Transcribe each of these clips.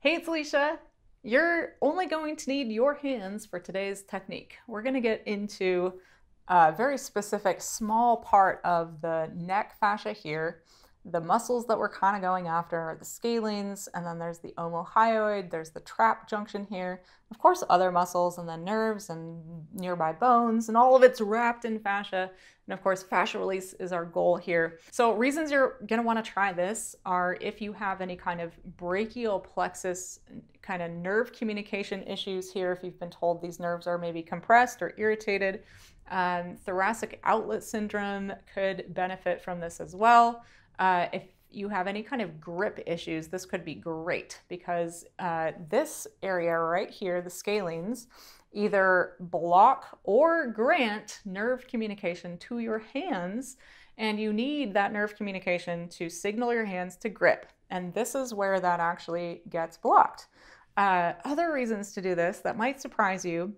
Hey, it's Alicia. You're only going to need your hands for today's technique. We're gonna get into a very specific small part of the neck fascia here the muscles that we're kind of going after are the scalenes, and then there's the omohyoid, there's the trap junction here, of course, other muscles, and then nerves and nearby bones, and all of it's wrapped in fascia. And of course, fascia release is our goal here. So, reasons you're gonna wanna try this are if you have any kind of brachial plexus kind of nerve communication issues here, if you've been told these nerves are maybe compressed or irritated. Um, thoracic outlet syndrome could benefit from this as well. Uh, if you have any kind of grip issues, this could be great because uh, this area right here, the scalenes, either block or grant nerve communication to your hands. And you need that nerve communication to signal your hands to grip. And this is where that actually gets blocked. Uh, other reasons to do this that might surprise you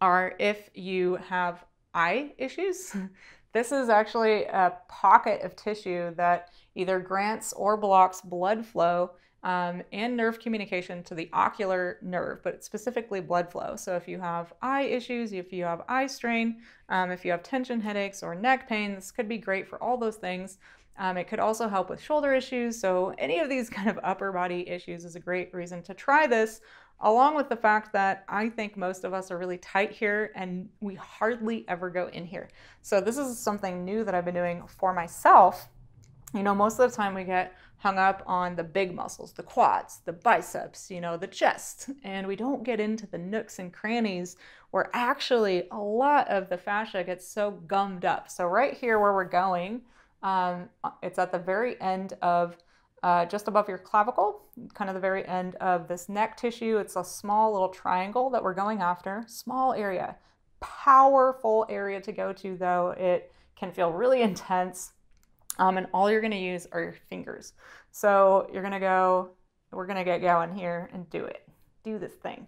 are if you have eye issues. This is actually a pocket of tissue that either grants or blocks blood flow um, and nerve communication to the ocular nerve, but specifically blood flow. So if you have eye issues, if you have eye strain, um, if you have tension headaches or neck pain, this could be great for all those things. Um, it could also help with shoulder issues. So any of these kind of upper body issues is a great reason to try this along with the fact that I think most of us are really tight here and we hardly ever go in here. So this is something new that I've been doing for myself. You know, most of the time we get hung up on the big muscles, the quads, the biceps, you know, the chest, and we don't get into the nooks and crannies where actually a lot of the fascia gets so gummed up. So right here where we're going, um, it's at the very end of uh, just above your clavicle, kind of the very end of this neck tissue. It's a small little triangle that we're going after. Small area, powerful area to go to though. It can feel really intense. Um, and all you're gonna use are your fingers. So you're gonna go, we're gonna get going here and do it. Do this thing.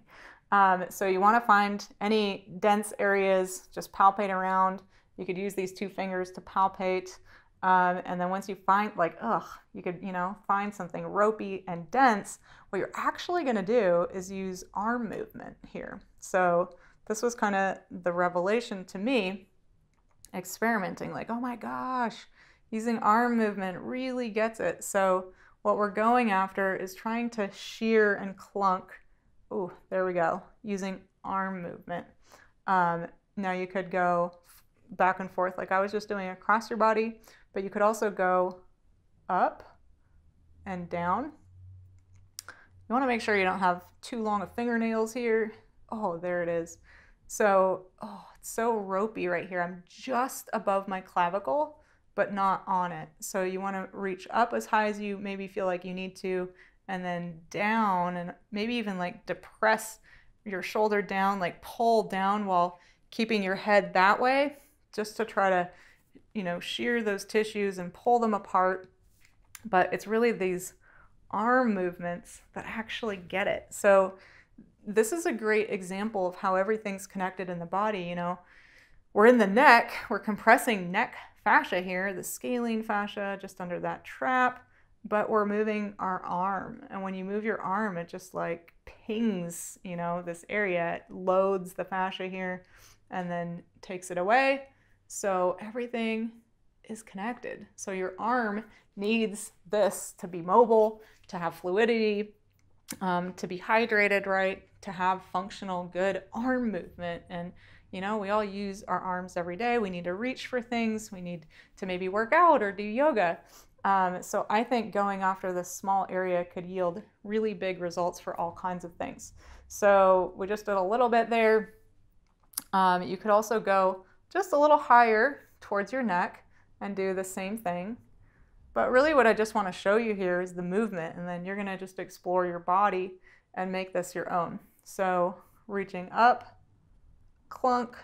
Um, so you wanna find any dense areas, just palpate around. You could use these two fingers to palpate. Um, and then once you find, like, ugh, you could, you know, find something ropey and dense. What you're actually going to do is use arm movement here. So this was kind of the revelation to me, experimenting, like, oh my gosh, using arm movement really gets it. So what we're going after is trying to shear and clunk. Oh, there we go, using arm movement. Um, now you could go back and forth like I was just doing across your body, but you could also go up and down. You want to make sure you don't have too long of fingernails here. Oh, there it is. So, oh, it's so ropey right here. I'm just above my clavicle, but not on it. So you want to reach up as high as you maybe feel like you need to, and then down, and maybe even like depress your shoulder down, like pull down while keeping your head that way just to try to, you know, shear those tissues and pull them apart. But it's really these arm movements that actually get it. So this is a great example of how everything's connected in the body, you know. We're in the neck, we're compressing neck fascia here, the scalene fascia just under that trap, but we're moving our arm. And when you move your arm, it just like pings, you know, this area, it loads the fascia here and then takes it away so everything is connected. So your arm needs this to be mobile, to have fluidity, um, to be hydrated right, to have functional, good arm movement. And, you know, we all use our arms every day. We need to reach for things. We need to maybe work out or do yoga. Um, so I think going after this small area could yield really big results for all kinds of things. So we just did a little bit there. Um, you could also go just a little higher towards your neck and do the same thing. But really what I just want to show you here is the movement and then you're going to just explore your body and make this your own. So reaching up, clunk,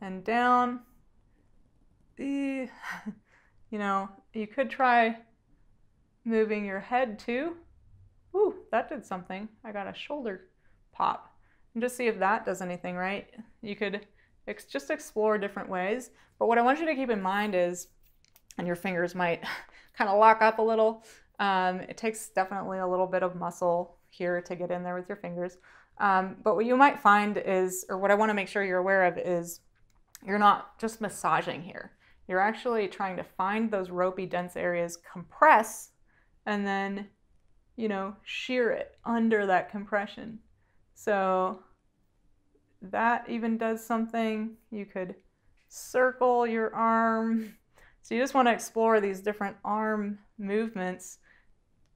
and down. You know, you could try moving your head too. Ooh, that did something. I got a shoulder pop. And just see if that does anything, right? You could Ex just explore different ways. But what I want you to keep in mind is, and your fingers might kind of lock up a little, um, it takes definitely a little bit of muscle here to get in there with your fingers. Um, but what you might find is, or what I want to make sure you're aware of is, you're not just massaging here. You're actually trying to find those ropey, dense areas, compress, and then, you know, shear it under that compression. So that even does something. You could circle your arm. So you just want to explore these different arm movements,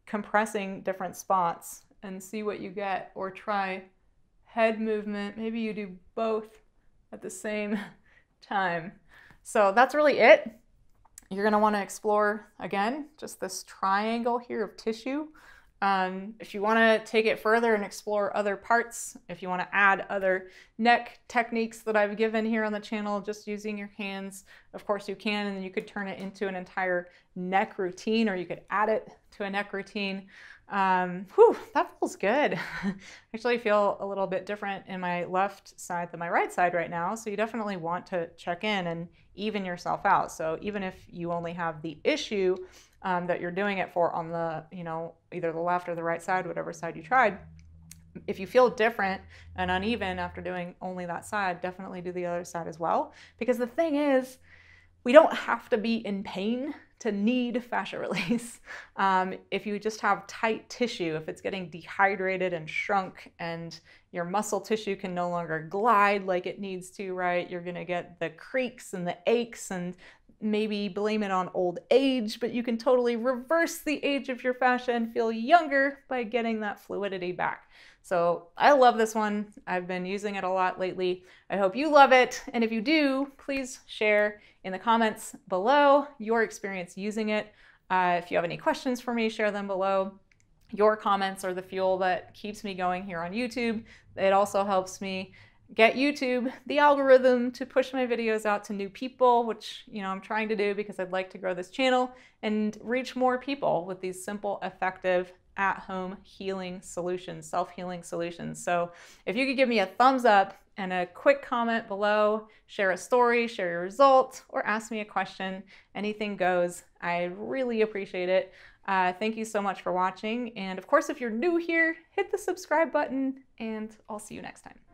compressing different spots and see what you get or try head movement. Maybe you do both at the same time. So that's really it. You're going to want to explore again, just this triangle here of tissue. Um, if you want to take it further and explore other parts, if you want to add other neck techniques that I've given here on the channel, just using your hands, of course you can, and you could turn it into an entire neck routine or you could add it to a neck routine. Um, whew, that feels good. I actually feel a little bit different in my left side than my right side right now. So you definitely want to check in and even yourself out. So even if you only have the issue um, that you're doing it for on the, you know, either the left or the right side, whatever side you tried, if you feel different and uneven after doing only that side, definitely do the other side as well. Because the thing is, we don't have to be in pain to need fascia release. Um, if you just have tight tissue, if it's getting dehydrated and shrunk and your muscle tissue can no longer glide like it needs to, right? You're gonna get the creaks and the aches and maybe blame it on old age, but you can totally reverse the age of your fashion, feel younger by getting that fluidity back. So I love this one. I've been using it a lot lately. I hope you love it. And if you do, please share in the comments below your experience using it. Uh, if you have any questions for me, share them below. Your comments are the fuel that keeps me going here on YouTube. It also helps me get YouTube, the algorithm to push my videos out to new people, which, you know, I'm trying to do because I'd like to grow this channel and reach more people with these simple, effective, at-home healing solutions, self-healing solutions. So if you could give me a thumbs up and a quick comment below, share a story, share your results, or ask me a question, anything goes. I really appreciate it. Uh, thank you so much for watching. And of course, if you're new here, hit the subscribe button and I'll see you next time.